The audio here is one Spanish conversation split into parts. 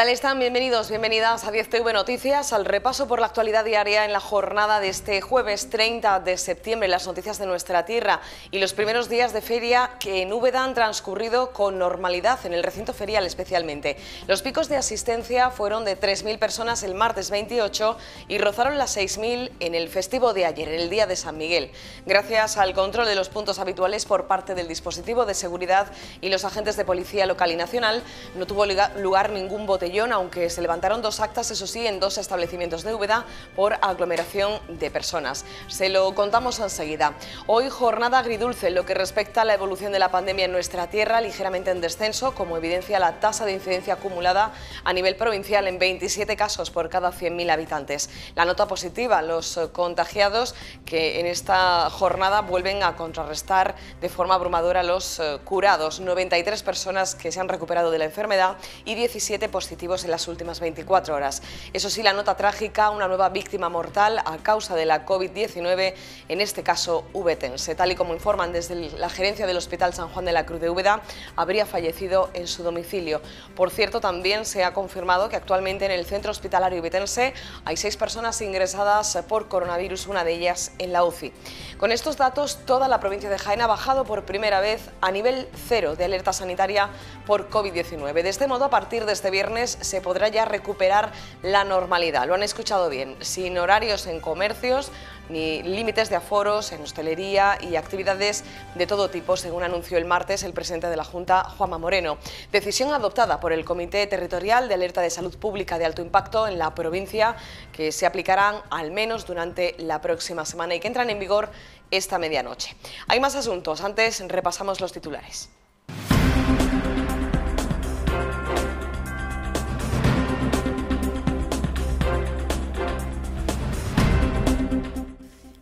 tal están? Bienvenidos, bienvenidas a 10TV Noticias, al repaso por la actualidad diaria en la jornada de este jueves 30 de septiembre, las noticias de nuestra tierra y los primeros días de feria que en Úbeda han transcurrido con normalidad, en el recinto ferial especialmente. Los picos de asistencia fueron de 3.000 personas el martes 28 y rozaron las 6.000 en el festivo de ayer, en el Día de San Miguel. Gracias al control de los puntos habituales por parte del dispositivo de seguridad y los agentes de policía local y nacional, no tuvo lugar ningún bote aunque se levantaron dos actas, eso sí, en dos establecimientos de Úbeda por aglomeración de personas. Se lo contamos enseguida. Hoy jornada agridulce en lo que respecta a la evolución de la pandemia en nuestra tierra, ligeramente en descenso, como evidencia la tasa de incidencia acumulada a nivel provincial en 27 casos por cada 100.000 habitantes. La nota positiva, los contagiados que en esta jornada vuelven a contrarrestar de forma abrumadora los eh, curados, 93 personas que se han recuperado de la enfermedad y 17 positivos en las últimas 24 horas. Eso sí, la nota trágica, una nueva víctima mortal a causa de la COVID-19, en este caso ubetense. E. Tal y como informan desde la gerencia del Hospital San Juan de la Cruz de Úbeda, habría fallecido en su domicilio. Por cierto, también se ha confirmado que actualmente en el centro hospitalario ubetense e hay seis personas ingresadas por coronavirus, una de ellas en la UCI. Con estos datos, toda la provincia de Jaén ha bajado por primera vez a nivel cero de alerta sanitaria por COVID-19. De este modo, a partir de este viernes, se podrá ya recuperar la normalidad. Lo han escuchado bien, sin horarios en comercios ni límites de aforos en hostelería y actividades de todo tipo, según anunció el martes el presidente de la Junta, Juanma Moreno. Decisión adoptada por el Comité Territorial de Alerta de Salud Pública de Alto Impacto en la provincia, que se aplicarán al menos durante la próxima semana y que entran en vigor esta medianoche. Hay más asuntos, antes repasamos los titulares.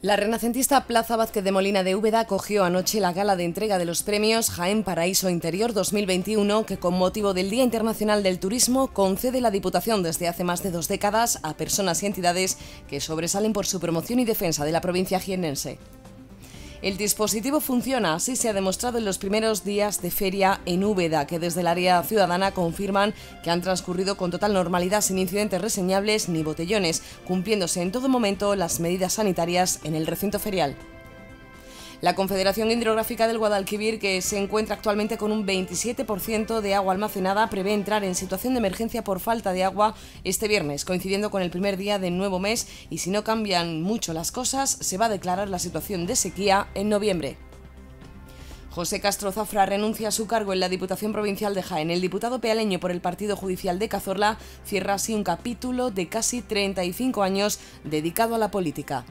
La renacentista Plaza Vázquez de Molina de Úbeda acogió anoche la gala de entrega de los premios Jaén Paraíso Interior 2021, que con motivo del Día Internacional del Turismo concede la Diputación desde hace más de dos décadas a personas y entidades que sobresalen por su promoción y defensa de la provincia jienense. El dispositivo funciona, así se ha demostrado en los primeros días de feria en Úbeda, que desde el área ciudadana confirman que han transcurrido con total normalidad sin incidentes reseñables ni botellones, cumpliéndose en todo momento las medidas sanitarias en el recinto ferial. La Confederación Hidrográfica del Guadalquivir, que se encuentra actualmente con un 27% de agua almacenada, prevé entrar en situación de emergencia por falta de agua este viernes, coincidiendo con el primer día del nuevo mes y si no cambian mucho las cosas, se va a declarar la situación de sequía en noviembre. José Castro Zafra renuncia a su cargo en la Diputación Provincial de Jaén. El diputado pealeño por el Partido Judicial de Cazorla cierra así un capítulo de casi 35 años dedicado a la política.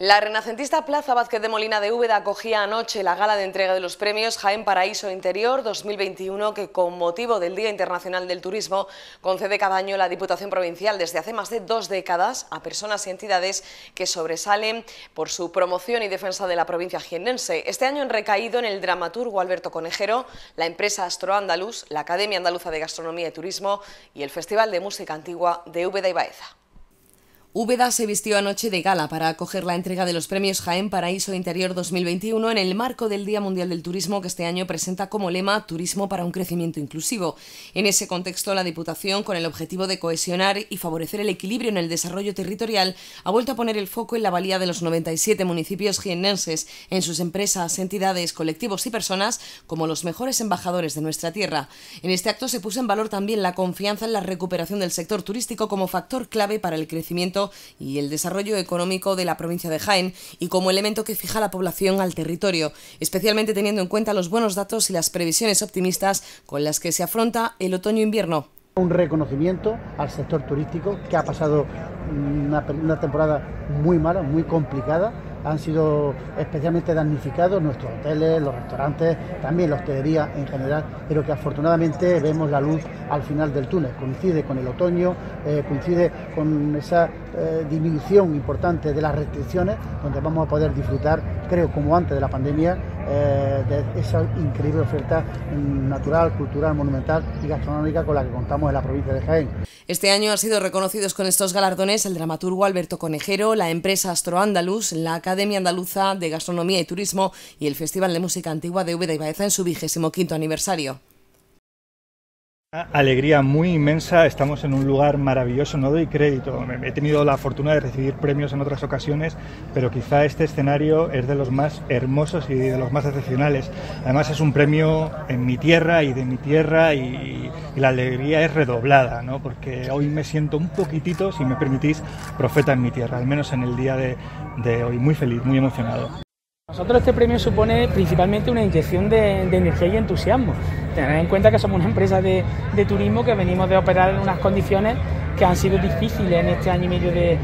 La renacentista Plaza Vázquez de Molina de Úbeda acogía anoche la gala de entrega de los premios Jaén Paraíso Interior 2021 que con motivo del Día Internacional del Turismo concede cada año la Diputación Provincial desde hace más de dos décadas a personas y entidades que sobresalen por su promoción y defensa de la provincia jiennense. Este año han recaído en el dramaturgo Alberto Conejero, la empresa Astro Andaluz, la Academia Andaluza de Gastronomía y Turismo y el Festival de Música Antigua de Úbeda y Baeza. Úbeda se vistió anoche de gala para acoger la entrega de los premios Jaén Paraíso Interior 2021 en el marco del Día Mundial del Turismo que este año presenta como lema Turismo para un crecimiento inclusivo. En ese contexto, la Diputación, con el objetivo de cohesionar y favorecer el equilibrio en el desarrollo territorial, ha vuelto a poner el foco en la valía de los 97 municipios jienenses en sus empresas, entidades, colectivos y personas como los mejores embajadores de nuestra tierra. En este acto se puso en valor también la confianza en la recuperación del sector turístico como factor clave para el crecimiento y el desarrollo económico de la provincia de Jaén y como elemento que fija la población al territorio, especialmente teniendo en cuenta los buenos datos y las previsiones optimistas con las que se afronta el otoño-invierno. Un reconocimiento al sector turístico que ha pasado una, temporada muy mala, muy complicada, han sido especialmente damnificados nuestros hoteles, los restaurantes, también la hostelería en general, pero que afortunadamente vemos la luz al final del túnel. Coincide con el otoño, eh, coincide con esa eh, disminución importante de las restricciones, donde vamos a poder disfrutar, creo, como antes de la pandemia, eh, de esa increíble oferta natural, cultural, monumental y gastronómica con la que contamos en la provincia de Jaén. Este año han sido reconocidos con estos galardones el dramaturgo Alberto Conejero, la empresa Astro Andaluz, la Academia Andaluza de Gastronomía y Turismo y el Festival de Música Antigua de Úbeda y Baeza en su vigésimo quinto aniversario. Alegría muy inmensa, estamos en un lugar maravilloso, no doy crédito, he tenido la fortuna de recibir premios en otras ocasiones, pero quizá este escenario es de los más hermosos y de los más excepcionales. Además es un premio en mi tierra y de mi tierra y, la alegría es redoblada, ¿no? porque hoy me siento un poquitito, si me permitís, profeta en mi tierra, al menos en el día de hoy, muy feliz, muy emocionado. Nosotros este premio supone principalmente una inyección de, energía y entusiasmo. Tener en cuenta que somos una empresa de, de turismo que venimos de operar en unas condiciones han sido difíciles en este año y medio de,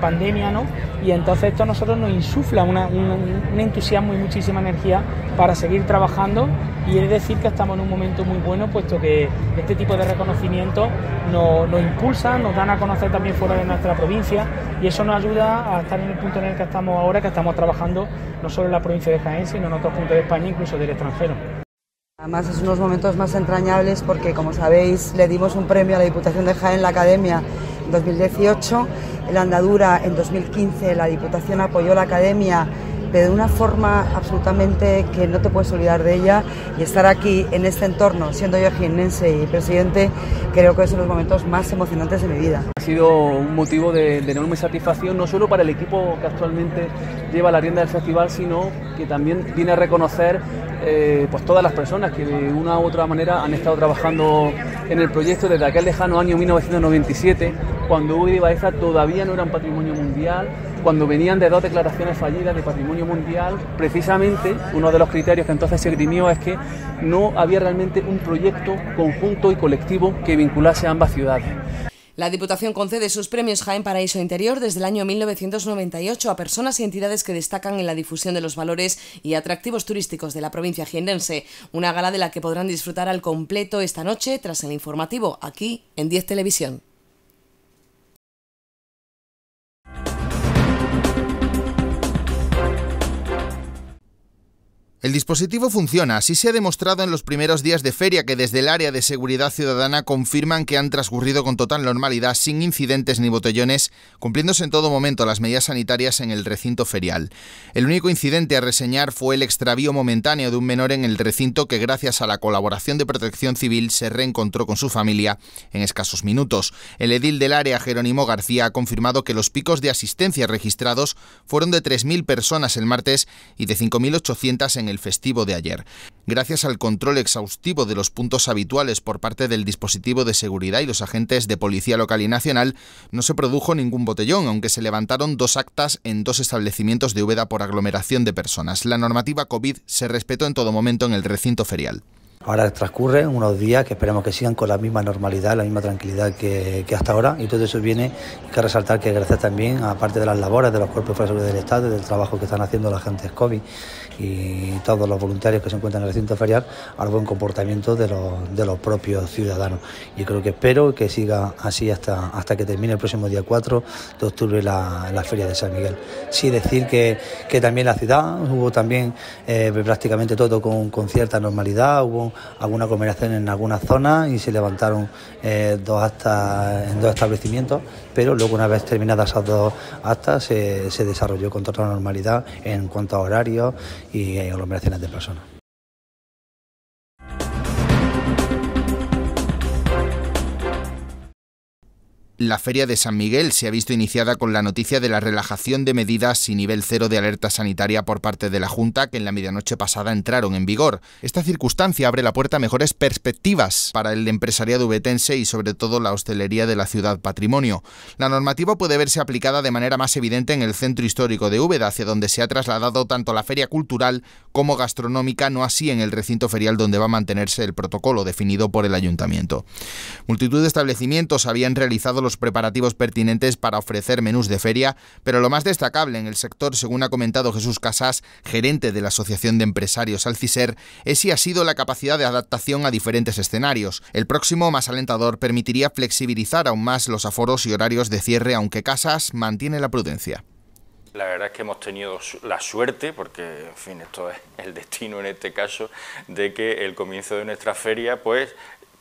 pandemia, ¿no? Y entonces esto a nosotros nos insufla un entusiasmo y muchísima energía para seguir trabajando y es decir que estamos en un momento muy bueno, puesto que este tipo de reconocimiento nos, impulsa, nos dan a conocer también fuera de nuestra provincia y eso nos ayuda a estar en el punto en el que estamos ahora, que estamos trabajando no solo en la provincia de Jaén, sino en otros puntos de España, incluso del extranjero. Además es unos momentos más entrañables porque, como sabéis, le dimos un premio a la Diputación de Jaén, la Academia, en 2018. En la andadura, en 2015, la Diputación apoyó la Academia, pero de una forma absolutamente que no te puedes olvidar de ella. Y estar aquí, en este entorno, siendo yo jiennense y presidente, creo que es uno de los momentos más emocionantes de mi vida. Ha sido un motivo de, de enorme satisfacción, no solo para el equipo que actualmente lleva la rienda del festival, sino que también viene a reconocer eh, pues todas las personas que de una u otra manera han estado trabajando en el proyecto desde aquel lejano año 1997, cuando Uribe y Baeza todavía no eran patrimonio mundial, cuando venían de dos declaraciones fallidas de patrimonio mundial, precisamente uno de los criterios que entonces se grimió es que no había realmente un proyecto conjunto y colectivo que vinculase a ambas ciudades. La Diputación concede sus premios Jaén Paraíso Interior desde el año 1998 a personas y entidades que destacan en la difusión de los valores y atractivos turísticos de la provincia jiendense. una gala de la que podrán disfrutar al completo esta noche tras el informativo aquí en 10 Televisión. El dispositivo funciona, así se ha demostrado en los primeros días de feria que desde el área de seguridad ciudadana confirman que han transcurrido con total normalidad, sin incidentes ni botellones, cumpliéndose en todo momento las medidas sanitarias en el recinto ferial. El único incidente a reseñar fue el extravío momentáneo de un menor en el recinto que gracias a la colaboración de Protección Civil se reencontró con su familia en escasos minutos. El edil del área, Jerónimo García, ha confirmado que los picos de asistencia registrados fueron de 3.000 personas el martes y de 5.800 en el el festivo de ayer. Gracias al control exhaustivo de los puntos habituales por parte del dispositivo de seguridad y los agentes de policía local y nacional, no se produjo ningún botellón, aunque se levantaron dos actas en dos establecimientos de Úbeda por aglomeración de personas. La normativa COVID se respetó en todo momento en el recinto ferial. Ahora transcurren unos días que esperemos que sigan con la misma normalidad, la misma tranquilidad que, hasta ahora y todo eso viene, hay que resaltar que gracias también, ...a parte de las labores de los cuerpos de seguridad del Estado, del trabajo que están haciendo las agentes COVID y todos los voluntarios que se encuentran en el recinto ferial al buen comportamiento de los, de los propios ciudadanos. Y creo que espero que siga así hasta, hasta que termine el próximo día 4 de octubre la, Feria de San Miguel. Sí, decir que, que también la ciudad hubo también eh, prácticamente todo con, cierta normalidad, hubo alguna aglomeración en algunas zonas y se levantaron eh, dos en dos establecimientos pero luego una vez terminadas esas dos actas se, desarrolló con toda normalidad en cuanto a horarios y aglomeraciones de personas. La feria de San Miguel se ha visto iniciada con la noticia de la relajación de medidas y nivel cero de alerta sanitaria por parte de la Junta que en la medianoche pasada entraron en vigor. Esta circunstancia abre la puerta a mejores perspectivas para el empresariado ubetense y sobre todo la hostelería de la ciudad patrimonio. La normativa puede verse aplicada de manera más evidente en el centro histórico de Úbeda, hacia donde se ha trasladado tanto la feria cultural como gastronómica, no así en el recinto ferial donde va a mantenerse el protocolo definido por el ayuntamiento. Multitud de establecimientos habían realizado los preparativos pertinentes para ofrecer menús de feria, pero lo más destacable en el sector, según ha comentado Jesús Casas, gerente de la Asociación de Empresarios Alciser, es si ha sido la capacidad de adaptación a diferentes escenarios. El próximo, más alentador, permitiría flexibilizar aún más los aforos y horarios de cierre, aunque Casas mantiene la prudencia. La verdad es que hemos tenido la suerte, porque en fin, esto es el destino en este caso, de que el comienzo de nuestra feria pues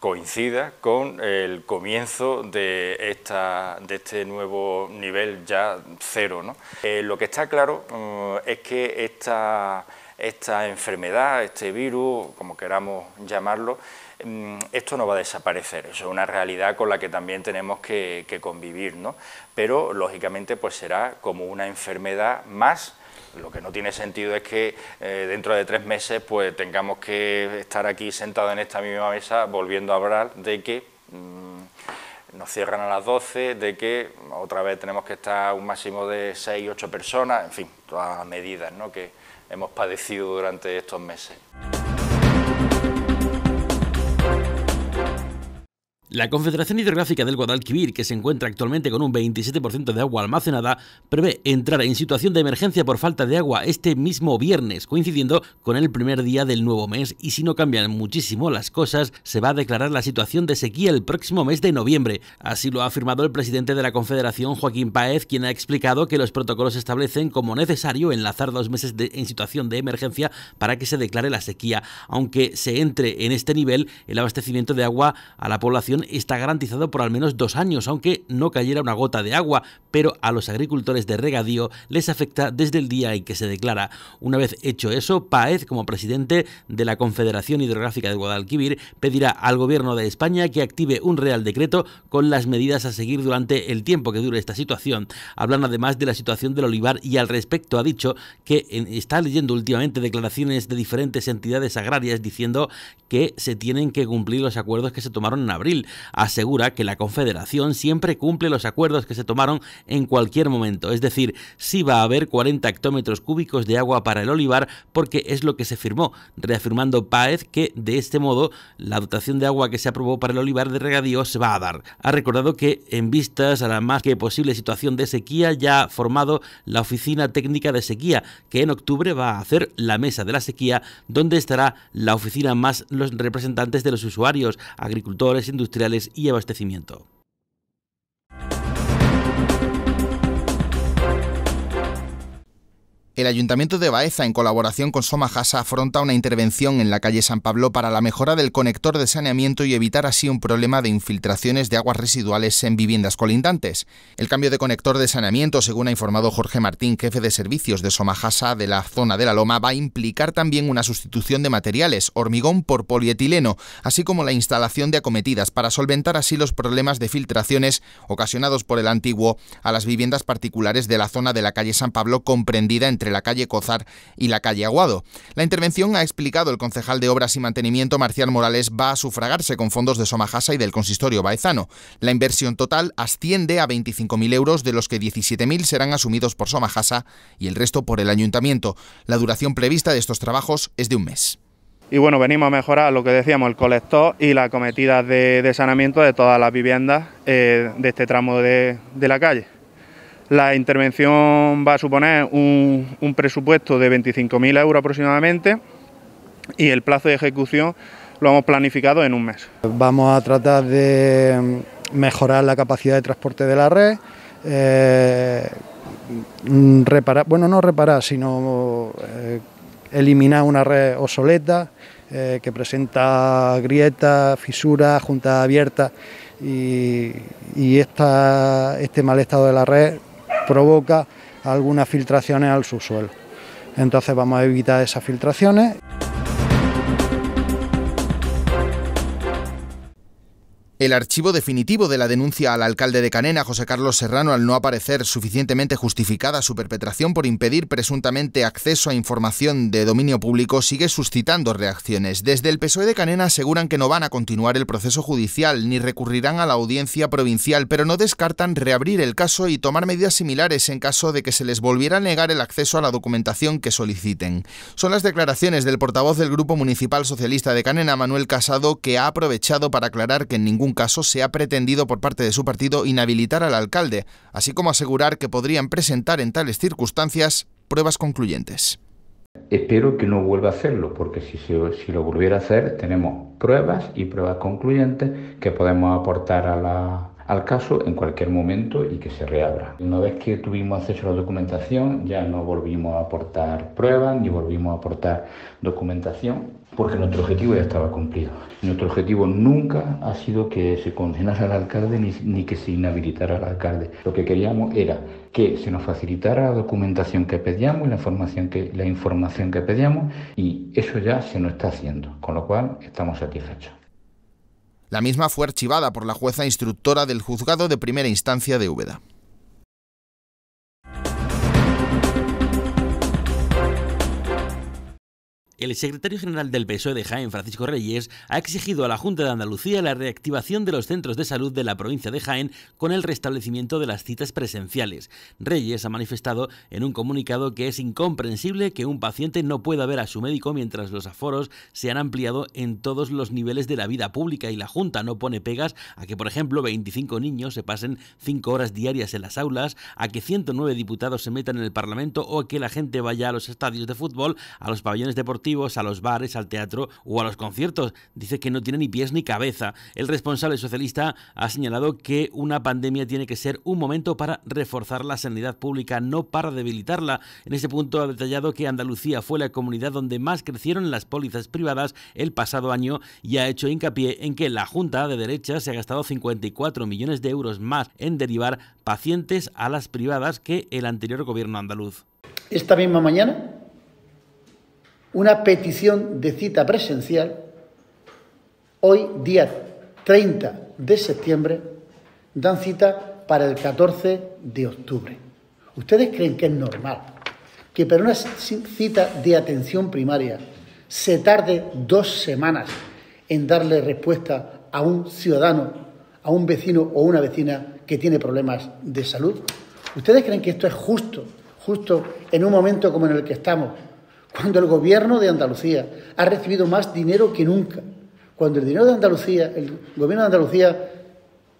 coincida con el comienzo de, esta, de este nuevo nivel ya cero. ¿no? Eh, lo que está claro mm, es que esta, esta enfermedad, este virus, como queramos llamarlo, mm, esto no va a desaparecer, es una realidad con la que también tenemos que, convivir, ¿no? pero lógicamente pues será como una enfermedad más lo que no tiene sentido es que eh, dentro de tres meses pues tengamos que estar aquí sentados en esta misma mesa volviendo a hablar de que mm, nos cierran a las 12, de que otra vez tenemos que estar un máximo de 6, 8 personas, en fin, todas las medidas que hemos padecido durante estos meses. La Confederación Hidrográfica del Guadalquivir, que se encuentra actualmente con un 27% de agua almacenada, prevé entrar en situación de emergencia por falta de agua este mismo viernes, coincidiendo con el primer día del nuevo mes, y si no cambian muchísimo las cosas, se va a declarar la situación de sequía el próximo mes de noviembre. Así lo ha afirmado el presidente de la Confederación, Joaquín Paez, quien ha explicado que los protocolos establecen como necesario enlazar dos meses en situación de emergencia para que se declare la sequía, aunque se entre en este nivel el abastecimiento de agua a la población está garantizado por al menos dos años, aunque no cayera una gota de agua, pero a los agricultores de regadío les afecta desde el día en que se declara. Una vez hecho eso, Paez, como presidente de la Confederación Hidrográfica de Guadalquivir, pedirá al gobierno de España que active un real decreto con las medidas a seguir durante el tiempo que dure esta situación. Hablan además de la situación del olivar y al respecto ha dicho que está leyendo últimamente declaraciones de diferentes entidades agrarias diciendo que se tienen que cumplir los acuerdos que se tomaron en abril, asegura que la Confederación siempre cumple los acuerdos que se tomaron en cualquier momento, es decir, si va a haber 40 hectómetros cúbicos de agua para el olivar porque es lo que se firmó, reafirmando Páez que de este modo la dotación de agua que se aprobó para el olivar de regadío se va a dar. Ha recordado que en vistas a la más que posible situación de sequía ya ha formado la Oficina Técnica de Sequía, que en octubre va a hacer la mesa de la sequía donde estará la oficina más los representantes de los usuarios, agricultores, industriales, y abastecimiento. El Ayuntamiento de Baeza, en colaboración con Somajasa, afronta una intervención en la calle San Pablo para la mejora del conector de saneamiento y evitar así un problema de infiltraciones de aguas residuales en viviendas colindantes. El cambio de conector de saneamiento, según ha informado Jorge Martín, jefe de servicios de Somajasa de la zona de la Loma, va a implicar también una sustitución de materiales, hormigón por polietileno, así como la instalación de acometidas para solventar así los problemas de filtraciones ocasionados por el antiguo a las viviendas particulares de la zona de la calle San Pablo comprendida entre la calle Cozar y la calle Aguado. La intervención, ha explicado el concejal de Obras y Mantenimiento, Marcial Morales, va a sufragarse con fondos de Somajasa y del consistorio baezano. La inversión total asciende a 25.000 euros, de los que 17.000 serán asumidos por Somajasa y el resto por el ayuntamiento. La duración prevista de estos trabajos es de un mes. Y bueno, venimos a mejorar lo que decíamos, el colector y la cometida de, de todas las viviendas eh, de este tramo de la calle. La intervención va a suponer un, presupuesto de 25.000 euros aproximadamente y el plazo de ejecución lo hemos planificado en un mes. Vamos a tratar de mejorar la capacidad de transporte de la red, eh, reparar, bueno, no reparar, sino eh, eliminar una red obsoleta eh, que presenta grietas, fisuras, juntas abiertas y, este mal estado de la red provoca algunas filtraciones al subsuelo. Entonces vamos a evitar esas filtraciones. El archivo definitivo de la denuncia al alcalde de Canena, José Carlos Serrano, al no aparecer suficientemente justificada su perpetración por impedir presuntamente acceso a información de dominio público, sigue suscitando reacciones. Desde el PSOE de Canena aseguran que no van a continuar el proceso judicial ni recurrirán a la audiencia provincial, pero no descartan reabrir el caso y tomar medidas similares en caso de que se les volviera a negar el acceso a la documentación que soliciten. Son las declaraciones del portavoz del Grupo Municipal Socialista de Canena, Manuel Casado, que ha aprovechado para aclarar que en ningún caso se ha pretendido por parte de su partido inhabilitar al alcalde, así como asegurar que podrían presentar en tales circunstancias pruebas concluyentes. Espero que no vuelva a hacerlo, porque si, si lo volviera a hacer tenemos pruebas y pruebas concluyentes que podemos aportar a la, al caso en cualquier momento y que se reabra. Una vez que tuvimos acceso a la documentación, ya no volvimos a aportar pruebas ni volvimos a aportar documentación porque nuestro objetivo ya estaba cumplido. Nuestro objetivo nunca ha sido que se condenase al alcalde ni, que se inhabilitara al alcalde. Lo que queríamos era que se nos facilitara la documentación que pedíamos y la información que, la información que pedíamos y eso ya se nos está haciendo, con lo cual estamos satisfechos. La misma fue archivada por la jueza instructora del juzgado de primera instancia de Úbeda. El secretario general del PSOE de Jaén, Francisco Reyes, ha exigido a la Junta de Andalucía la reactivación de los centros de salud de la provincia de Jaén con el restablecimiento de las citas presenciales. Reyes ha manifestado en un comunicado que es incomprensible que un paciente no pueda ver a su médico mientras los aforos se han ampliado en todos los niveles de la vida pública y la Junta no pone pegas a que, por ejemplo, 25 niños se pasen 5 horas diarias en las aulas, a que 109 diputados se metan en el Parlamento o a que la gente vaya a los estadios de fútbol, a los pabellones deportivos, a los bares, al teatro o a los conciertos. Dice que no tiene ni pies ni cabeza. El responsable socialista ha señalado que una pandemia tiene que ser un momento para reforzar la sanidad pública, no para debilitarla. En ese punto ha detallado que Andalucía fue la comunidad donde más crecieron las pólizas privadas el pasado año y ha hecho hincapié en que la Junta de Derecha se ha gastado 54 millones de euros más en derivar pacientes a las privadas que el anterior gobierno andaluz. Esta misma mañana una petición de cita presencial hoy, día 30 de septiembre, dan cita para el 14 de octubre. ¿Ustedes creen que es normal que para una cita de atención primaria se tarde dos semanas en darle respuesta a un ciudadano, a un vecino o una vecina que tiene problemas de salud? ¿Ustedes creen que esto es justo? Justo en un momento como en el que estamos, cuando el gobierno de Andalucía ha recibido más dinero que nunca, cuando el dinero de Andalucía, el gobierno de Andalucía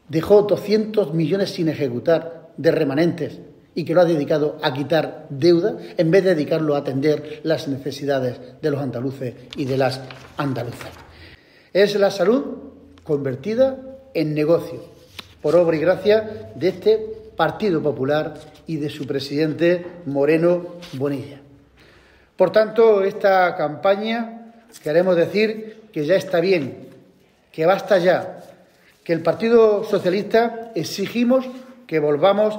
dejó 200 millones sin ejecutar de remanentes y que lo ha dedicado a quitar deuda en vez de dedicarlo a atender las necesidades de los andaluces y de las andaluzas. Es la salud convertida en negocio, por obra y gracia de este Partido Popular y de su presidente Moreno Bonilla. Por tanto, esta campaña queremos decir que ya está bien, que basta ya, que el Partido Socialista exigimos que volvamos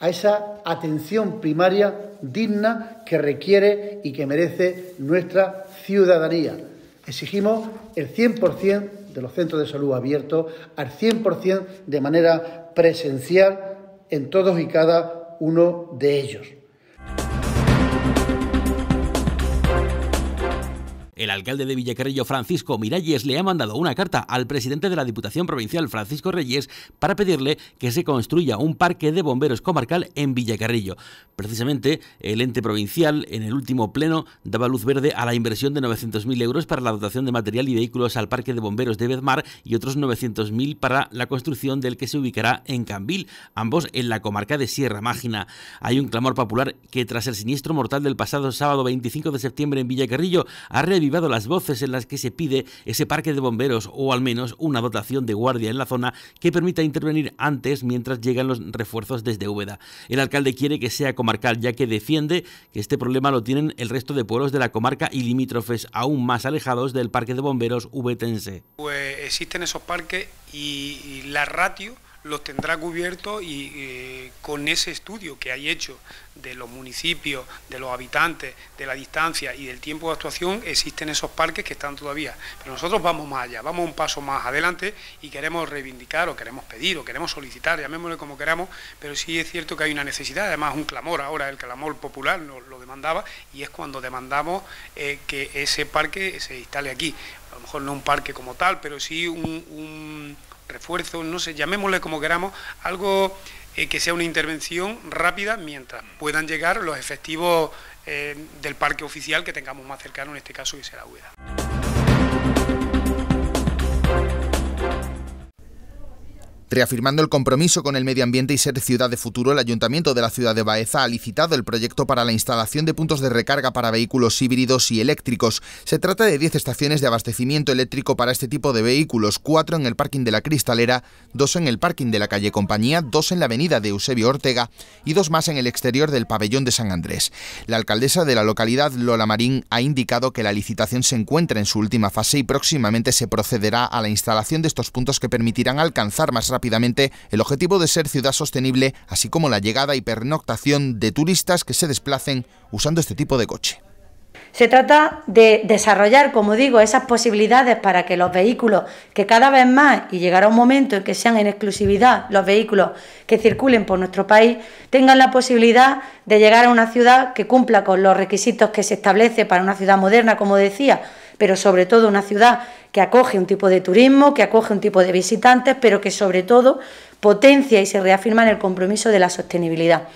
a esa atención primaria digna que requiere y que merece nuestra ciudadanía. Exigimos el 100% de los centros de salud abiertos, al 100% de manera presencial en todos y cada uno de ellos. El alcalde de Villacarrillo, Francisco Miralles, le ha mandado una carta al presidente de la Diputación Provincial, Francisco Reyes, para pedirle que se construya un parque de bomberos comarcal en Villacarrillo. Precisamente, el ente provincial, en el último pleno, daba luz verde a la inversión de 900.000 euros para la dotación de material y vehículos al parque de bomberos de Bedmar y otros 900.000 para la construcción del que se ubicará en Cambil, ambos en la comarca de Sierra Mágina. Hay un clamor popular que, tras el siniestro mortal del pasado sábado 25 de septiembre en Villacarrillo, ha revivido las voces en las que se pide ese parque de bomberos o al menos una dotación de guardia en la zona que permita intervenir antes mientras llegan los refuerzos desde Úbeda. El alcalde quiere que sea comarcal ya que defiende que este problema lo tienen el resto de pueblos de la comarca y limítrofes aún más alejados del parque de bomberos ubetense. Pues existen esos parques y la ratio los tendrá cubiertos y eh, con ese estudio que hay hecho de los municipios, de los habitantes, de la distancia y del tiempo de actuación, existen esos parques que están todavía. Pero nosotros vamos más allá, vamos un paso más adelante y queremos reivindicar o queremos pedir o queremos solicitar, llamémosle como queramos, pero sí es cierto que hay una necesidad, además un clamor ahora, el clamor popular nos lo demandaba y es cuando demandamos eh, que ese parque se instale aquí. A lo mejor no un parque como tal, pero sí un refuerzo, no sé, llamémosle como queramos, algo eh, que sea una intervención rápida mientras puedan llegar los efectivos eh, del parque oficial que tengamos más cercano, en este caso que será UEDA. Reafirmando el compromiso con el medio ambiente y ser ciudad de futuro, el Ayuntamiento de la ciudad de Baeza ha licitado el proyecto para la instalación de puntos de recarga para vehículos híbridos y eléctricos. Se trata de 10 estaciones de abastecimiento eléctrico para este tipo de vehículos, 4 en el parking de la Cristalera, 2 en el parking de la calle Compañía, 2 en la avenida de Eusebio Ortega y 2 más en el exterior del pabellón de San Andrés. La alcaldesa de la localidad, Lola Marín, ha indicado que la licitación se encuentra en su última fase y próximamente se procederá a la instalación de estos puntos que permitirán alcanzar más rápidamente rápidamente el objetivo de ser ciudad sostenible, así como la llegada y pernoctación de turistas que se desplacen usando este tipo de coche. Se trata de desarrollar, como digo, esas posibilidades para que los vehículos, que cada vez más, y llegará un momento en que sean en exclusividad los vehículos que circulen por nuestro país, tengan la posibilidad de llegar a una ciudad que cumpla con los requisitos que se establece para una ciudad moderna, como decía, pero sobre todo una ciudad que acoge un tipo de turismo, que acoge un tipo de visitantes, pero que sobre todo potencia y se reafirma en el compromiso de la sostenibilidad.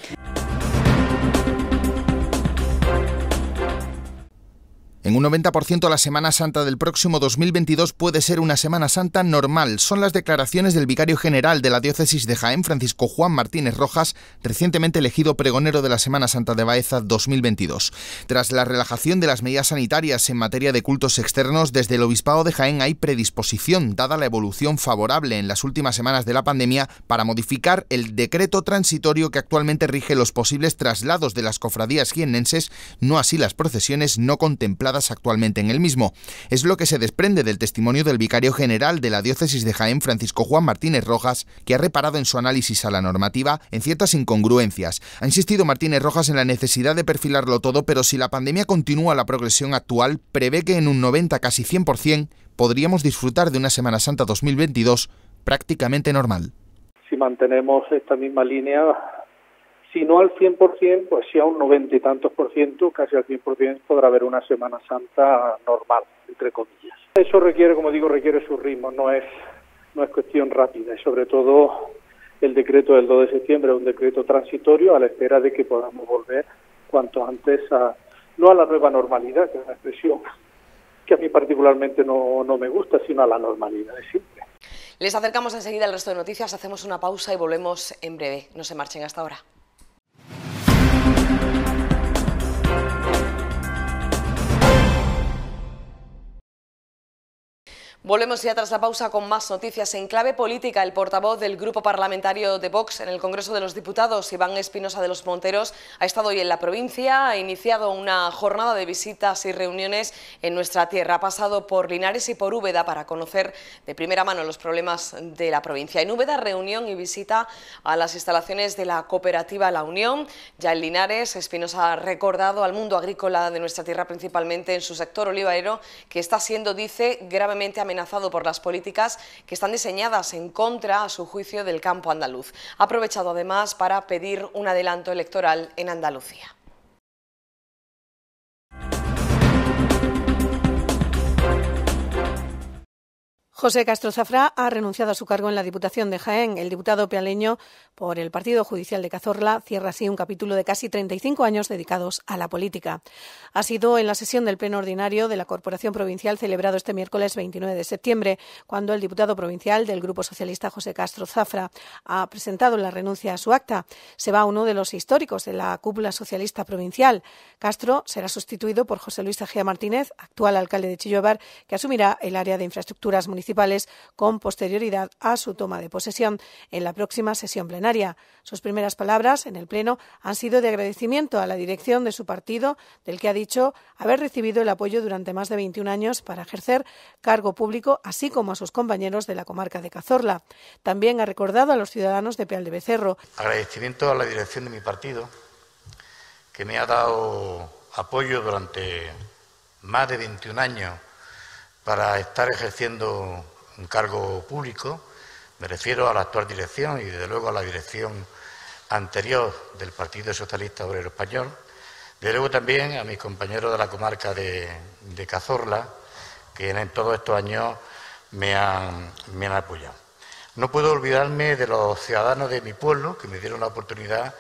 En un 90% la Semana Santa del próximo 2022 puede ser una Semana Santa normal. Son las declaraciones del vicario general de la diócesis de Jaén, Francisco Juan Martínez Rojas, recientemente elegido pregonero de la Semana Santa de Baeza 2022. Tras la relajación de las medidas sanitarias en materia de cultos externos, desde el Obispado de Jaén hay predisposición, dada la evolución favorable en las últimas semanas de la pandemia, para modificar el decreto transitorio que actualmente rige los posibles traslados de las cofradías jiennenses, no así las procesiones no contempladas actualmente en el mismo. Es lo que se desprende del testimonio del vicario general de la diócesis de Jaén, Francisco Juan Martínez Rojas, que ha reparado en su análisis a la normativa en ciertas incongruencias. Ha insistido Martínez Rojas en la necesidad de perfilarlo todo, pero si la pandemia continúa la progresión actual, prevé que en un 90 casi 100% podríamos disfrutar de una Semana Santa 2022 prácticamente normal. Si mantenemos esta misma línea, si no al 100%, pues si a un noventa y tantos por ciento, casi al 100% podrá haber una Semana Santa normal, entre comillas. Eso requiere, como digo, requiere su ritmo, no es, no es cuestión rápida y sobre todo el decreto del 2 de septiembre es un decreto transitorio a la espera de que podamos volver cuanto antes a, no a la nueva normalidad, que es una expresión que a mí particularmente no, no me gusta, sino a la normalidad de siempre. Les acercamos enseguida al resto de noticias, hacemos una pausa y volvemos en breve. No se marchen hasta ahora. Volvemos ya tras la pausa con más noticias. En clave política, el portavoz del Grupo Parlamentario de Vox en el Congreso de los Diputados, Iván Espinosa de los Monteros, ha estado hoy en la provincia, ha iniciado una jornada de visitas y reuniones en nuestra tierra. Ha pasado por Linares y por Úbeda para conocer de primera mano los problemas de la provincia. En Úbeda, reunión y visita a las instalaciones de la cooperativa La Unión. Ya en Linares, Espinosa ha recordado al mundo agrícola de nuestra tierra, principalmente en su sector olivarero, que está siendo, dice, gravemente amenazado amenazado por las políticas que están diseñadas en contra, a su juicio, del campo andaluz. Ha aprovechado además para pedir un adelanto electoral en Andalucía. José Castro Zafra ha renunciado a su cargo en la Diputación de Jaén. El diputado pealeño por el Partido Judicial de Cazorla cierra así un capítulo de casi 35 años dedicados a la política. Ha sido en la sesión del Pleno Ordinario de la Corporación Provincial celebrado este miércoles 29 de septiembre, cuando el diputado provincial del Grupo Socialista José Castro Zafra ha presentado la renuncia a su acta. Se va uno de los históricos de la cúpula socialista provincial. Castro será sustituido por José Luis Tejea Martínez, actual alcalde de Chillobar, que asumirá el área de infraestructuras municipales con posterioridad a su toma de posesión en la próxima sesión plenaria. Sus primeras palabras en el Pleno han sido de agradecimiento a la dirección de su partido, del que ha dicho haber recibido el apoyo durante más de 21 años para ejercer cargo público, así como a sus compañeros de la comarca de Cazorla. También ha recordado a los ciudadanos de Peal de Becerro. Agradecimiento a la dirección de mi partido, que me ha dado apoyo durante más de 21 años para estar ejerciendo un cargo público, me refiero a la actual dirección y desde luego a la dirección anterior del Partido Socialista Obrero Español, desde luego también a mis compañeros de la comarca de, Cazorla, que en, todos estos años me han, me han apoyado. No puedo olvidarme de los ciudadanos de mi pueblo que me dieron la oportunidad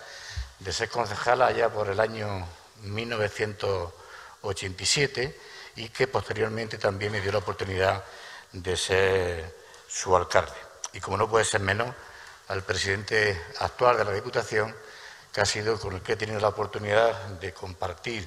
de ser concejala allá por el año 1987 y que posteriormente también me dio la oportunidad de ser su alcalde. Y como no puede ser menos, al presidente actual de la Diputación, que ha sido con el que he tenido la oportunidad de compartir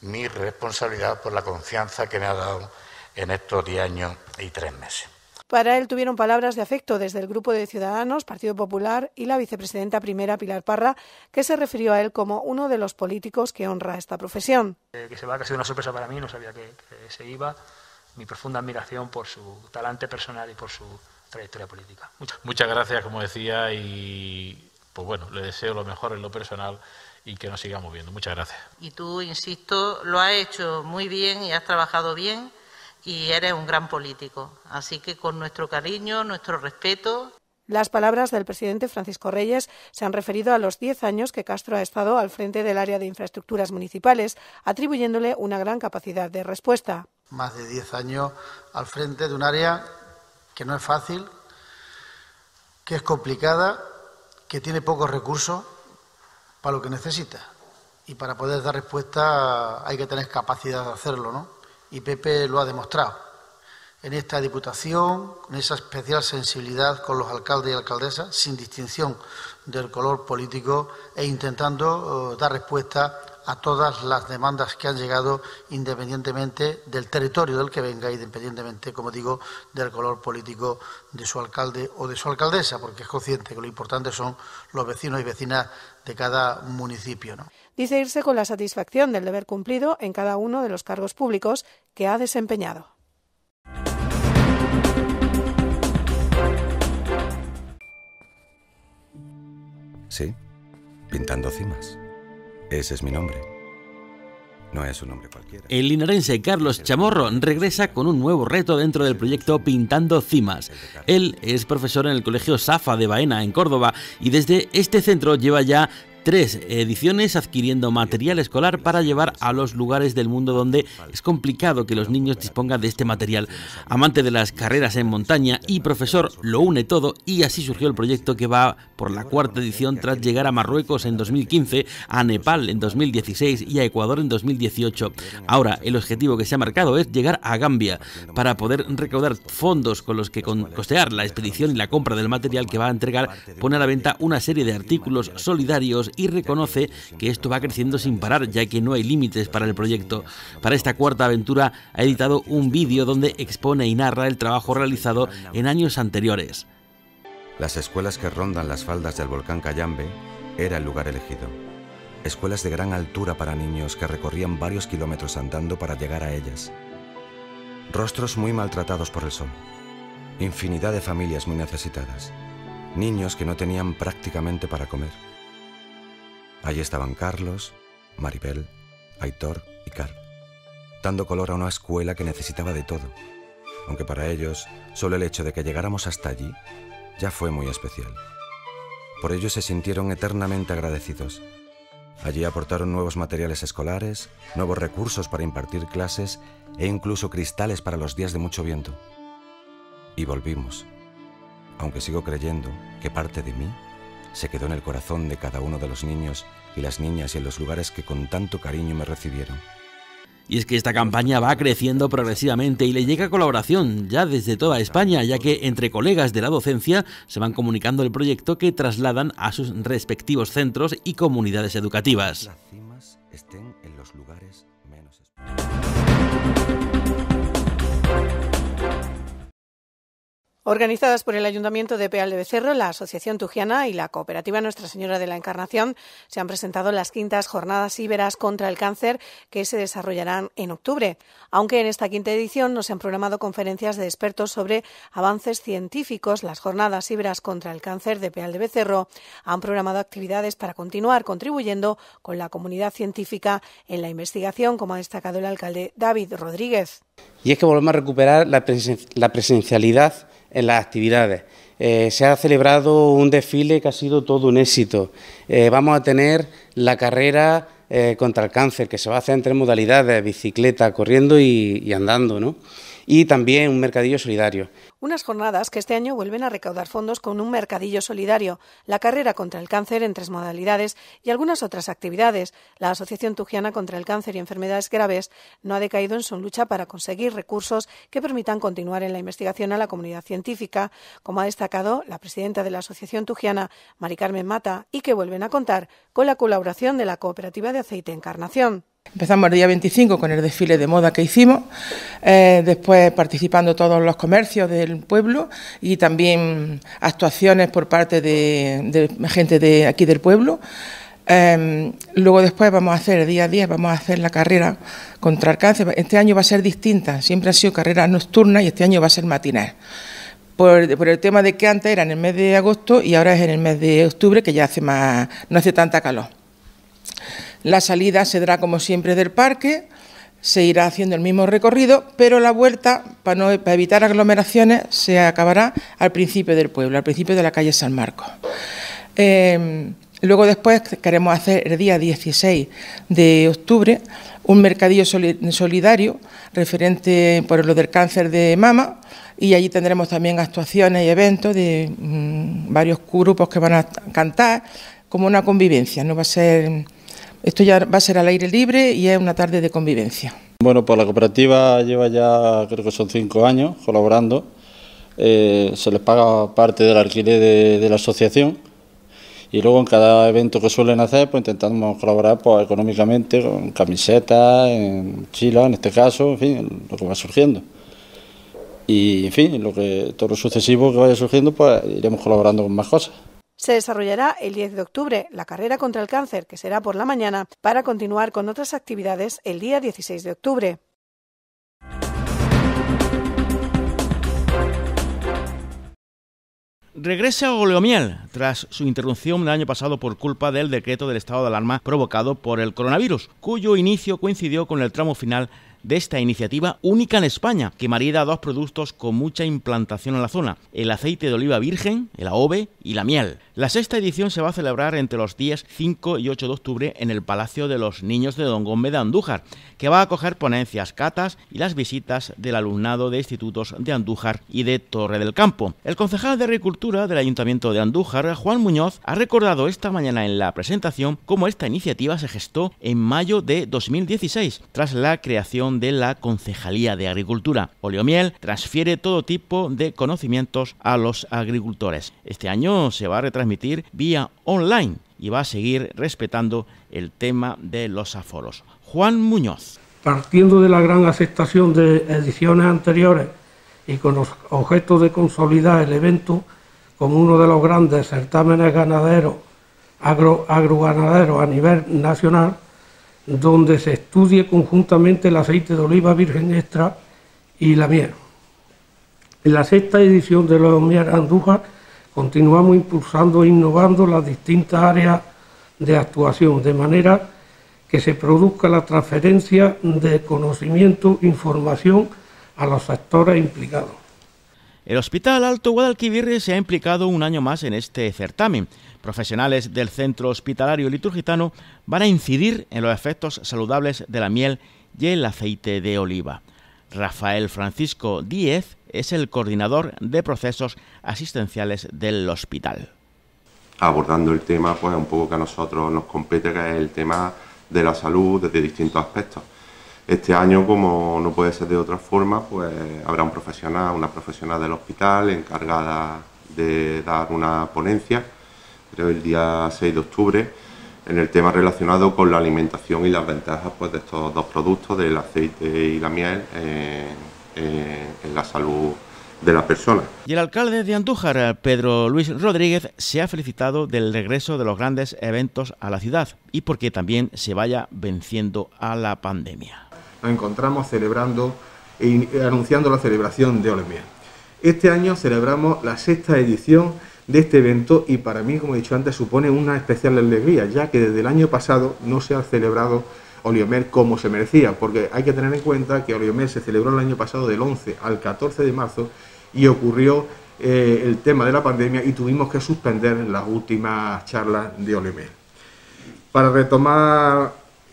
mi responsabilidad por la confianza que me ha dado en estos diez años y tres meses. Para él tuvieron palabras de afecto desde el grupo de Ciudadanos, Partido Popular y la vicepresidenta primera Pilar Parra, que se refirió a él como uno de los políticos que honra esta profesión. Eh, que se va, que ha sido una sorpresa para mí, no sabía que, se iba. Mi profunda admiración por su talante personal y por su trayectoria política. Muchas, Muchas gracias, como decía, y pues bueno, le deseo lo mejor en lo personal y que nos sigamos viendo. Muchas gracias. Y tú, insisto, lo has hecho muy bien y has trabajado bien y eres un gran político. Así que con nuestro cariño, nuestro respeto. Las palabras del presidente Francisco Reyes se han referido a los diez años que Castro ha estado al frente del área de infraestructuras municipales, atribuyéndole una gran capacidad de respuesta. Más de diez años al frente de un área que no es fácil, que es complicada, que tiene pocos recursos para lo que necesita. Y para poder dar respuesta hay que tener capacidad de hacerlo, ¿no? y Pepe lo ha demostrado. En esta Diputación, con esa especial sensibilidad con los alcaldes y alcaldesas, sin distinción del color político, e intentando eh, dar respuesta a todas las demandas que han llegado independientemente del territorio del que venga, independientemente, como digo, del color político de su alcalde o de su alcaldesa, porque es consciente que lo importante son los vecinos y vecinas de cada municipio. Dice irse con la satisfacción del deber cumplido en cada uno de los cargos públicos que ha desempeñado. Sí, pintando cimas. Ese es mi nombre. No es un nombre cualquiera. El linarense Carlos Chamorro regresa con un nuevo reto dentro del proyecto Pintando Cimas. Él es profesor en el Colegio Safa de Baena, en Córdoba, y desde este centro lleva ya tres ediciones adquiriendo material escolar para llevar a los lugares del mundo donde es complicado que los niños dispongan de este material. Amante de las carreras en montaña y profesor lo une todo y así surgió el proyecto que va por la cuarta edición tras llegar a Marruecos en 2015, a Nepal en 2016 y a Ecuador en 2018. Ahora el objetivo que se ha marcado es llegar a Gambia para poder recaudar fondos con los que costear la expedición y la compra del material que va a entregar, ...poner a venta una serie de artículos solidarios y reconoce que esto va creciendo sin parar, ya que no hay límites para el proyecto. Para esta cuarta aventura ha editado un vídeo donde expone y narra el trabajo realizado en años anteriores. Las escuelas que rondan las faldas del volcán Cayambe era el lugar elegido. Escuelas de gran altura para niños que recorrían varios kilómetros andando para llegar a ellas. Rostros muy maltratados por el sol. Infinidad de familias muy necesitadas. Niños que no tenían prácticamente para comer. Allí estaban Carlos, Maribel, Aitor y Carl, dando color a una escuela que necesitaba de todo, aunque para ellos solo el hecho de que llegáramos hasta allí ya fue muy especial. Por ello se sintieron eternamente agradecidos. Allí aportaron nuevos materiales escolares, nuevos recursos para impartir clases e incluso cristales para los días de mucho viento. Y volvimos, aunque sigo creyendo que parte de mí se quedó en el corazón de cada uno de los niños y las niñas y en los lugares que con tanto cariño me recibieron. Y es que esta campaña va creciendo progresivamente y le llega colaboración ya desde toda España, ya que entre colegas de la docencia se van comunicando el proyecto que trasladan a sus respectivos centros y comunidades educativas. Organizadas por el Ayuntamiento de Peal de Becerro, la Asociación Tujiana y la Cooperativa Nuestra Señora de la Encarnación, se han presentado las quintas jornadas Iberas contra el cáncer que se desarrollarán en octubre. Aunque en esta quinta edición no se han programado conferencias de expertos sobre avances científicos, las jornadas Iberas contra el cáncer de Peal de Becerro han programado actividades para continuar contribuyendo con la comunidad científica en la investigación, como ha destacado el alcalde David Rodríguez. Y es que volvemos a recuperar la presencialidad en las actividades. Eh, se ha celebrado un desfile que ha sido todo un éxito. Eh, vamos a tener la carrera eh, contra el cáncer, que se va a hacer en tres modalidades, bicicleta, corriendo y, andando, Y también un mercadillo solidario. Unas jornadas que este año vuelven a recaudar fondos con un mercadillo solidario, la carrera contra el cáncer en tres modalidades y algunas otras actividades. La Asociación Tujiana contra el Cáncer y Enfermedades Graves no ha decaído en su lucha para conseguir recursos que permitan continuar en la investigación a la comunidad científica, como ha destacado la presidenta de la Asociación Tujiana, Mari Carmen Mata, y que vuelven a contar con la colaboración de la Cooperativa de Aceite Encarnación. Empezamos el día 25 con el desfile de moda que hicimos, eh, después participando todos los comercios del pueblo y también actuaciones por parte de, gente de aquí del pueblo. Em, luego después vamos a hacer día 10... vamos a hacer la carrera contra el cáncer. Este año va a ser distinta, siempre ha sido carrera nocturna y este año va a ser matinal. Por, por, el tema de que antes era en el mes de agosto y ahora es en el mes de octubre, que ya hace más, no hace tanta calor. La salida se dará como siempre del parque, se irá haciendo el mismo recorrido, pero la vuelta, para, evitar aglomeraciones, se acabará al principio del pueblo, al principio de la calle San Marcos. Em, luego después queremos hacer el día 16 de octubre un mercadillo solidario referente por lo del cáncer de mama y allí tendremos también actuaciones y eventos de mm, varios grupos que van a cantar como una convivencia, no va a ser esto ya va a ser al aire libre y es una tarde de convivencia. Bueno, pues la cooperativa lleva ya, creo que son cinco años colaborando. Eh, se les paga parte del alquiler de, la asociación y luego en cada evento que suelen hacer, pues intentamos colaborar pues, económicamente con camisetas, en mochila en este caso, en fin, lo que va surgiendo. Y en fin, lo que todo lo sucesivo que vaya surgiendo, pues iremos colaborando con más cosas se desarrollará el 10 de octubre la carrera contra el cáncer, que será por la mañana, para continuar con otras actividades el día 16 de octubre. Regresa goleomiel tras su interrupción el año pasado por culpa del decreto del estado de alarma provocado por el coronavirus, cuyo inicio coincidió con el tramo final de esta iniciativa única en España, que marida dos productos con mucha implantación en la zona, el aceite de oliva virgen, el AOVE y la miel. La sexta edición se va a celebrar entre los días 5 y 8 de octubre en el Palacio de los Niños de Don Gómez de Andújar, que va a acoger ponencias, catas y las visitas del alumnado de institutos de Andújar y de Torre del Campo. El concejal de Agricultura del Ayuntamiento de Andújar, Juan Muñoz, ha recordado esta mañana en la presentación cómo esta iniciativa se gestó en mayo de 2016, tras la creación de la Concejalía de Agricultura. Oleomiel transfiere todo tipo de conocimientos a los agricultores. Este año se va a retransmitir vía online y va a seguir respetando el tema de los aforos. Juan Muñoz. Partiendo de la gran aceptación de ediciones anteriores y con los objetos de consolidar el evento como uno de los grandes certámenes ganaderos, agro, agroganaderos a nivel nacional, donde se estudie conjuntamente el aceite de oliva virgen extra y la miel. En la sexta edición de la Miel Andújar continuamos impulsando e innovando las distintas áreas de actuación, de manera que se produzca la transferencia de conocimiento, información a los actores implicados. El Hospital Alto Guadalquivir se ha implicado un año más en este certamen. Profesionales del Centro Hospitalario Liturgitano van a incidir en los efectos saludables de la miel y el aceite de oliva. Rafael Francisco Díez es el coordinador de procesos asistenciales del hospital. Abordando el tema, pues un poco que a nosotros nos compete, que es el tema de la salud desde distintos aspectos este año, como no puede ser de otra forma, pues habrá un profesional, una profesional del hospital encargada de dar una ponencia, creo el día 6 de octubre, en el tema relacionado con la alimentación y las ventajas pues, de estos dos productos, del aceite y la miel, eh, eh, en la salud de la persona. Y el alcalde de Andújar, Pedro Luis Rodríguez, se ha felicitado del regreso de los grandes eventos a la ciudad y porque también se vaya venciendo a la pandemia nos encontramos celebrando e anunciando la celebración de Olimel. Este año celebramos la sexta edición de este evento y para mí, como he dicho antes, supone una especial alegría, ya que desde el año pasado no se ha celebrado Oliomer como se merecía, porque hay que tener en cuenta que Oliomer se celebró el año pasado del 11 al 14 de marzo y ocurrió eh, el tema de la pandemia y tuvimos que suspender las últimas charlas de Olemer. Para retomar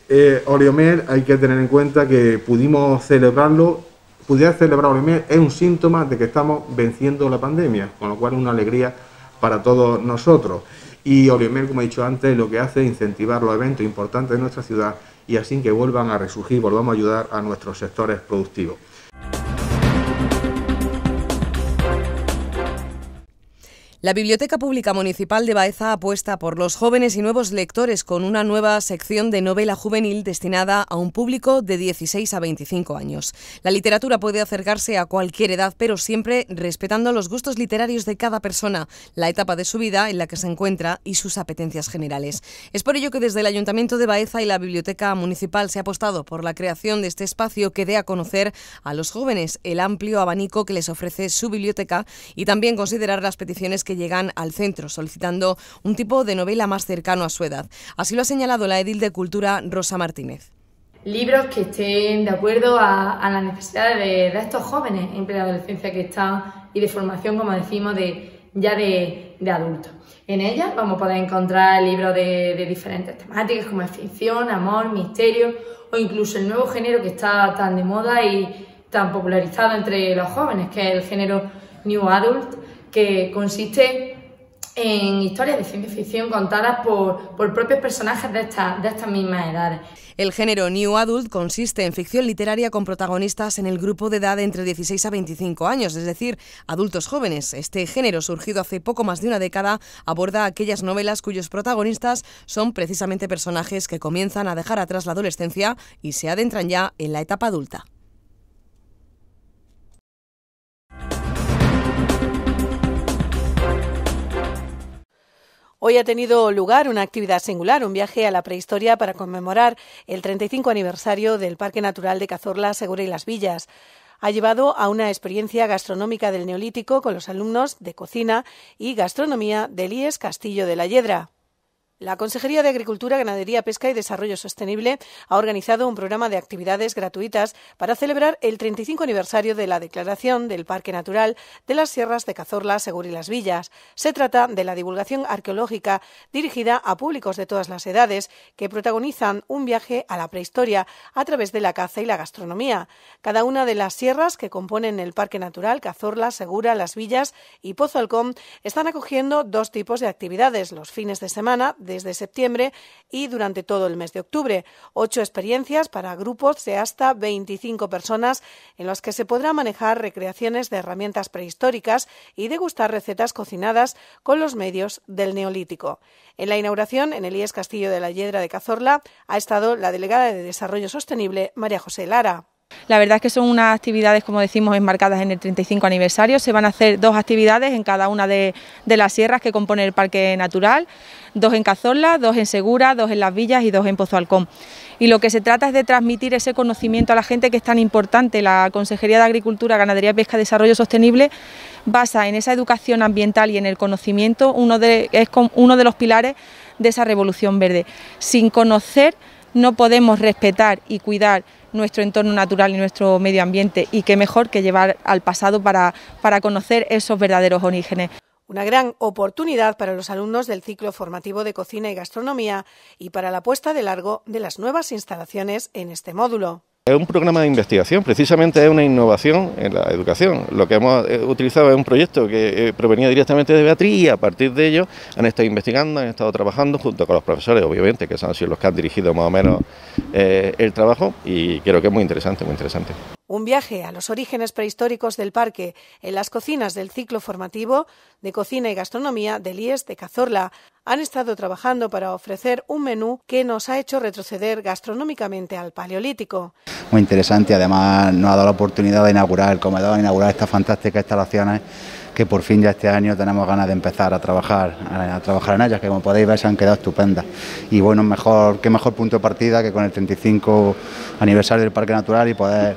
eh, Oriomer hay que tener en cuenta que pudimos celebrarlo, pudiera celebrar Oliomel es un síntoma de que estamos venciendo la pandemia, con lo cual es una alegría para todos nosotros. Y Oliomel, como he dicho antes, lo que hace es incentivar los eventos importantes de nuestra ciudad y así que vuelvan a resurgir, volvamos a ayudar a nuestros sectores productivos. La Biblioteca Pública Municipal de Baeza apuesta por los jóvenes y nuevos lectores con una nueva sección de novela juvenil destinada a un público de 16 a 25 años. La literatura puede acercarse a cualquier edad, pero siempre respetando los gustos literarios de cada persona, la etapa de su vida en la que se encuentra y sus apetencias generales. Es por ello que desde el Ayuntamiento de Baeza y la Biblioteca Municipal se ha apostado por la creación de este espacio que dé a conocer a los jóvenes el amplio abanico que les ofrece su biblioteca y también considerar las peticiones que que llegan al centro solicitando un tipo de novela más cercano a su edad. Así lo ha señalado la edil de Cultura Rosa Martínez libros que estén de acuerdo a, las necesidades de, estos jóvenes en preadolescencia adolescencia que están y de formación, como decimos, ya de, adultos. En ella vamos a poder encontrar libros de, de diferentes temáticas como ficción, amor, misterio o incluso el nuevo género que está tan de moda y tan popularizado entre los jóvenes, que es el género New Adult que consiste en historias de ciencia ficción contadas por, propios personajes de, esta, de estas mismas edades. El género New Adult consiste en ficción literaria con protagonistas en el grupo de edad entre 16 a 25 años, es decir, adultos jóvenes. Este género, surgido hace poco más de una década, aborda aquellas novelas cuyos protagonistas son precisamente personajes que comienzan a dejar atrás la adolescencia y se adentran ya en la etapa adulta. Hoy ha tenido lugar una actividad singular, un viaje a la prehistoria para conmemorar el 35 aniversario del Parque Natural de Cazorla, Segura y Las Villas ha llevado a una experiencia gastronómica del Neolítico con los alumnos de cocina y gastronomía del IES Castillo de la Hiedra. La Consejería de Agricultura, Ganadería, Pesca y Desarrollo Sostenible ha organizado un programa de actividades gratuitas para celebrar el 35 aniversario de la declaración del Parque Natural de las Sierras de Cazorla, Segura y Las Villas. Se trata de la divulgación arqueológica dirigida a públicos de todas las edades que protagonizan un viaje a la prehistoria a través de la caza y la gastronomía. Cada una de las sierras que componen el Parque Natural, Cazorla, Segura, Las Villas y Pozo están acogiendo dos tipos de actividades los fines de semana desde septiembre y durante todo el mes de octubre. Ocho experiencias para grupos de hasta 25 personas en las que se podrá manejar recreaciones de herramientas prehistóricas y degustar recetas cocinadas con los medios del Neolítico. En la inauguración, en el IES Castillo de la Hiedra de Cazorla, ha estado la delegada de Desarrollo Sostenible, María José Lara. La verdad es que son unas actividades, como decimos, enmarcadas en el 35 aniversario. Se van a hacer dos actividades en cada una de, las sierras que compone el Parque Natural, dos en Cazorla, dos en Segura, dos en Las Villas y dos en Pozo Alcón. Y lo que se trata es de transmitir ese conocimiento a la gente que es tan importante. La Consejería de Agricultura, Ganadería, Pesca y Desarrollo Sostenible basa en esa educación ambiental y en el conocimiento, es uno de los pilares de esa revolución verde. Sin conocer no podemos respetar y cuidar nuestro entorno natural y nuestro medio ambiente y qué mejor que llevar al pasado para, para conocer esos verdaderos orígenes. Una gran oportunidad para los alumnos del ciclo formativo de cocina y gastronomía y para la puesta de largo de las nuevas instalaciones en este módulo es un programa de investigación, precisamente es una innovación en la educación. Lo que hemos eh, utilizado es un proyecto que eh, provenía directamente de Beatriz y a partir de ello han estado investigando, han estado trabajando junto con los profesores, obviamente, que son sido los que han dirigido más o menos eh, el trabajo y creo que es muy interesante, muy interesante. Un viaje a los orígenes prehistóricos del parque, en las cocinas del ciclo formativo de cocina y gastronomía del IES de Cazorla, han estado trabajando para ofrecer un menú que nos ha hecho retroceder gastronómicamente al paleolítico. Muy interesante, además nos ha dado la oportunidad de inaugurar el comedor, inaugurar estas fantásticas instalaciones que por fin ya este año tenemos ganas de empezar a trabajar, trabajar en ellas, que como podéis ver se han quedado estupendas. Y bueno, mejor, qué mejor punto de partida que con el 35 aniversario del Parque Natural y poder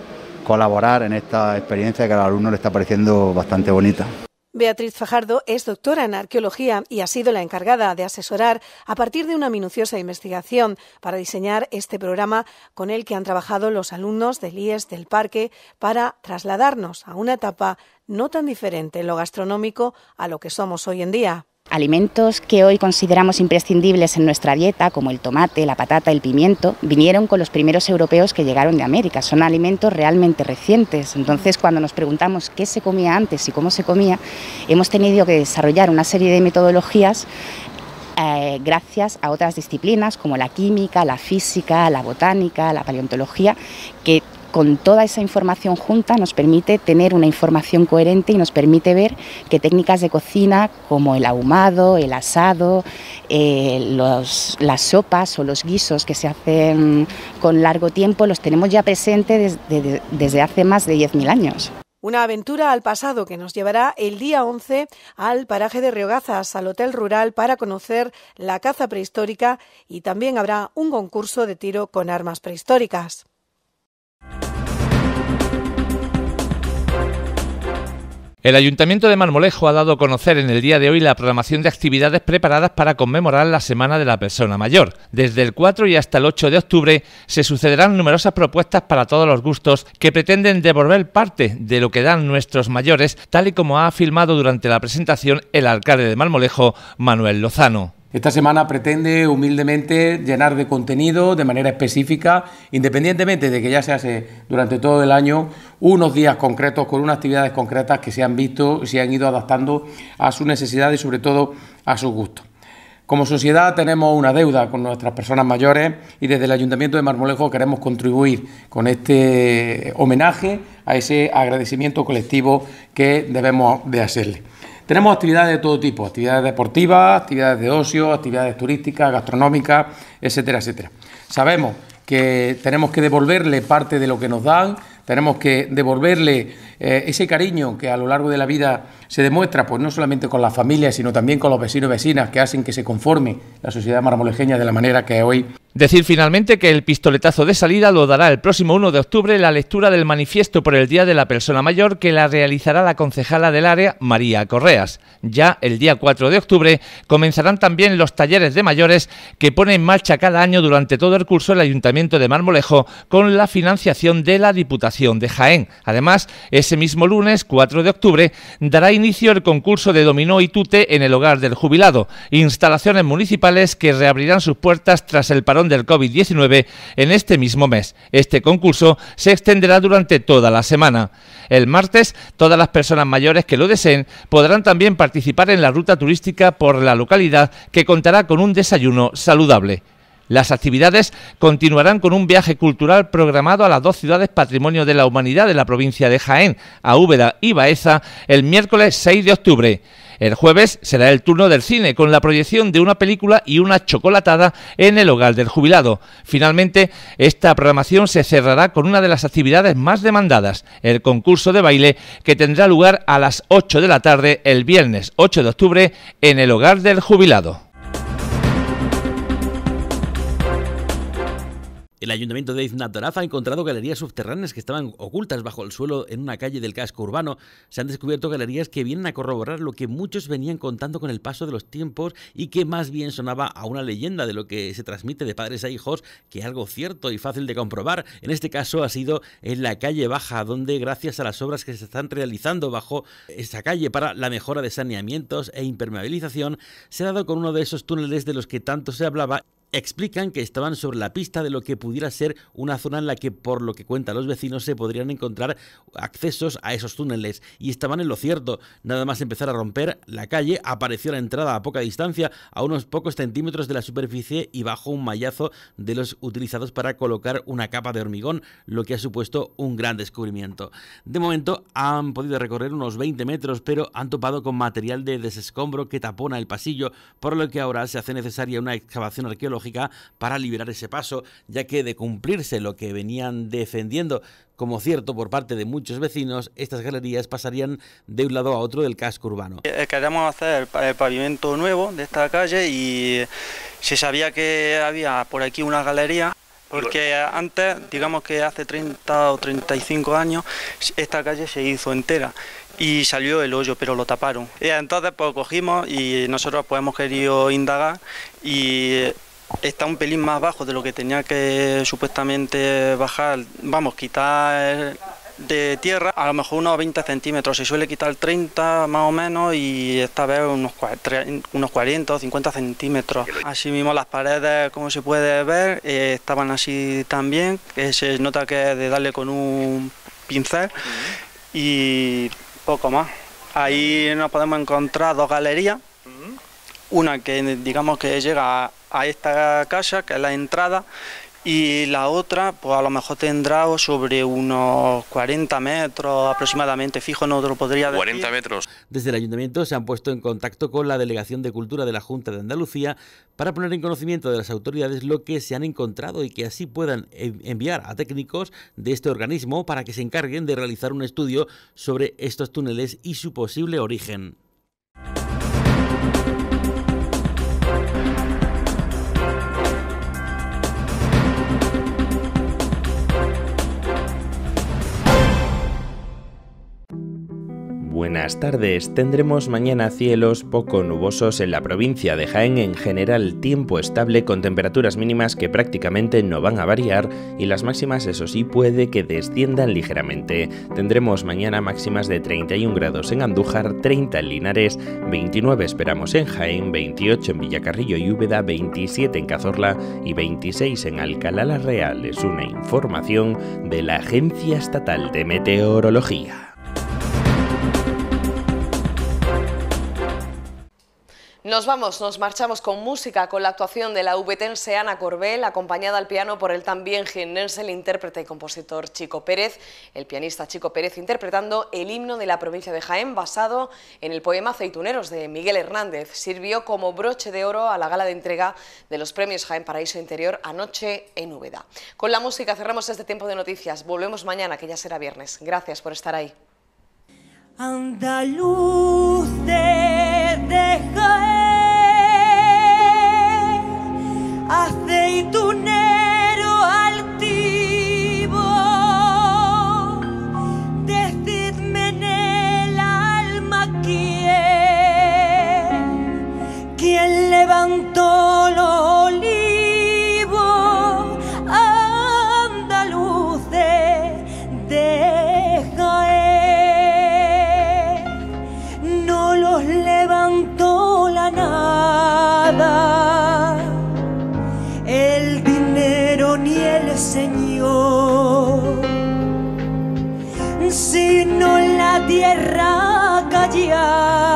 colaborar en esta experiencia que al alumno le está pareciendo bastante bonita. Beatriz Fajardo es doctora en arqueología y ha sido la encargada de asesorar a partir de una minuciosa investigación para diseñar este programa con el que han trabajado los alumnos del IES del Parque para trasladarnos a una etapa no tan diferente en lo gastronómico a lo que somos hoy en día. Alimentos que hoy consideramos imprescindibles en nuestra dieta, como el tomate, la patata, el pimiento, vinieron con los primeros europeos que llegaron de América. Son alimentos realmente recientes. Entonces, cuando nos preguntamos qué se comía antes y cómo se comía, hemos tenido que desarrollar una serie de metodologías eh, gracias a otras disciplinas como la química, la física, la botánica, la paleontología, que con toda esa información junta nos permite tener una información coherente y nos permite ver que técnicas de cocina como el ahumado, el asado, eh, las sopas o los guisos que se hacen con largo tiempo los tenemos ya presentes desde hace más de 10.000 años. Una aventura al pasado que nos llevará el día 11 al paraje de Riogazas, al Hotel Rural, para conocer la caza prehistórica y también habrá un concurso de tiro con armas prehistóricas. El Ayuntamiento de Marmolejo ha dado a conocer en el día de hoy la programación de actividades preparadas para conmemorar la Semana de la Persona Mayor. Desde el 4 y hasta el 8 de octubre se sucederán numerosas propuestas para todos los gustos que pretenden devolver parte de lo que dan nuestros mayores, tal y como ha afirmado durante la presentación el alcalde de Marmolejo, Manuel Lozano. Esta semana pretende humildemente llenar de contenido de manera específica, independientemente de que ya se hace durante todo el año unos días concretos con unas actividades concretas que se han visto, se han ido adaptando a sus necesidades y sobre todo a sus gustos. Como sociedad tenemos una deuda con nuestras personas mayores y desde el Ayuntamiento de Marmolejo queremos contribuir con este homenaje a ese agradecimiento colectivo que debemos de hacerle. Tenemos actividades de todo tipo, actividades deportivas, actividades de ocio, actividades turísticas, gastronómicas, etcétera, etcétera. Sabemos que tenemos que devolverle parte de lo que nos dan, tenemos que devolverle eh, ese cariño que a lo largo de la vida se demuestra, pues no solamente con las familias, sino también con los vecinos y vecinas que hacen que se conforme la sociedad marmolejeña de la manera que hoy. Decir finalmente que el pistoletazo de salida lo dará el próximo 1 de octubre la lectura del manifiesto por el Día de la Persona Mayor que la realizará la concejala del área María Correas. Ya el día 4 de octubre comenzarán también los talleres de mayores que pone en marcha cada año durante todo el curso el Ayuntamiento de Marmolejo con la financiación de la Diputación de Jaén. Además, es ese mismo lunes, 4 de octubre, dará inicio el concurso de dominó y tute en el hogar del jubilado, instalaciones municipales que reabrirán sus puertas tras el parón del COVID-19 en este mismo mes. Este concurso se extenderá durante toda la semana. El martes, todas las personas mayores que lo deseen podrán también participar en la ruta turística por la localidad que contará con un desayuno saludable. Las actividades continuarán con un viaje cultural programado a las dos ciudades Patrimonio de la Humanidad de la provincia de Jaén, a Úbeda y Baeza, el miércoles 6 de octubre. El jueves será el turno del cine, con la proyección de una película y una chocolatada en el hogar del jubilado. Finalmente, esta programación se cerrará con una de las actividades más demandadas, el concurso de baile, que tendrá lugar a las 8 de la tarde el viernes 8 de octubre en el hogar del jubilado. El ayuntamiento de Iznatoraz ha encontrado galerías subterráneas que estaban ocultas bajo el suelo en una calle del casco urbano. Se han descubierto galerías que vienen a corroborar lo que muchos venían contando con el paso de los tiempos y que más bien sonaba a una leyenda de lo que se transmite de padres a hijos que algo cierto y fácil de comprobar. En este caso ha sido en la calle Baja, donde gracias a las obras que se están realizando bajo esa calle para la mejora de saneamientos e impermeabilización, se ha dado con uno de esos túneles de los que tanto se hablaba explican que estaban sobre la pista de lo que pudiera ser una zona en la que, por lo que cuentan los vecinos, se podrían encontrar accesos a esos túneles. Y estaban en lo cierto. Nada más empezar a romper la calle, apareció la entrada a poca distancia, a unos pocos centímetros de la superficie y bajo un mallazo de los utilizados para colocar una capa de hormigón, lo que ha supuesto un gran descubrimiento. De momento han podido recorrer unos 20 metros, pero han topado con material de desescombro que tapona el pasillo, por lo que ahora se hace necesaria una excavación arqueológica para liberar ese paso, ya que de cumplirse lo que venían defendiendo como cierto por parte de muchos vecinos, estas galerías pasarían de un lado a otro del casco urbano. Eh, eh, "...queríamos hacer el pavimento nuevo de esta calle y se sabía que había por aquí una galería. Porque antes, digamos que hace 30 o 35 años, esta calle se hizo entera y salió el hoyo, pero lo taparon. Eh, entonces pues cogimos y nosotros pues hemos querido indagar y está un pelín más bajo de lo que tenía que supuestamente bajar, vamos, quitar de tierra, a lo mejor unos 20 centímetros, se suele quitar 30 más o menos y esta vez unos, 40 o 50 centímetros. asimismo las paredes, como se puede ver, eh, estaban así también, que se nota que es de darle con un pincel y poco más. Ahí nos podemos encontrar dos galerías, una que digamos que llega a a esta casa, que es la entrada, y la otra, pues a lo mejor tendrá sobre unos 40 metros aproximadamente, fijo, no te lo podría decir. 40 metros. Desde el ayuntamiento se han puesto en contacto con la Delegación de Cultura de la Junta de Andalucía para poner en conocimiento de las autoridades lo que se han encontrado y que así puedan enviar a técnicos de este organismo para que se encarguen de realizar un estudio sobre estos túneles y su posible origen. buenas tardes. Tendremos mañana cielos poco nubosos en la provincia de Jaén, en general tiempo estable con temperaturas mínimas que prácticamente no van a variar y las máximas eso sí puede que desciendan ligeramente. Tendremos mañana máximas de 31 grados en Andújar, 30 en Linares, 29 esperamos en Jaén, 28 en Villacarrillo y Úbeda, 27 en Cazorla y 26 en Alcalá la Real. Es una información de la Agencia Estatal de Meteorología. Nos vamos, nos marchamos con música, con la actuación de la VTense Ana Corbel, acompañada al piano por el también jiennense, el intérprete y compositor Chico Pérez, el pianista Chico Pérez interpretando el himno de la provincia de Jaén, basado en el poema Aceituneros de Miguel Hernández. Sirvió como broche de oro a la gala de entrega de los premios Jaén Paraíso Interior anoche en Úbeda. Con la música cerramos este tiempo de noticias. Volvemos mañana, que ya será viernes. Gracias por estar ahí. Andaluz de aceito tierra callada.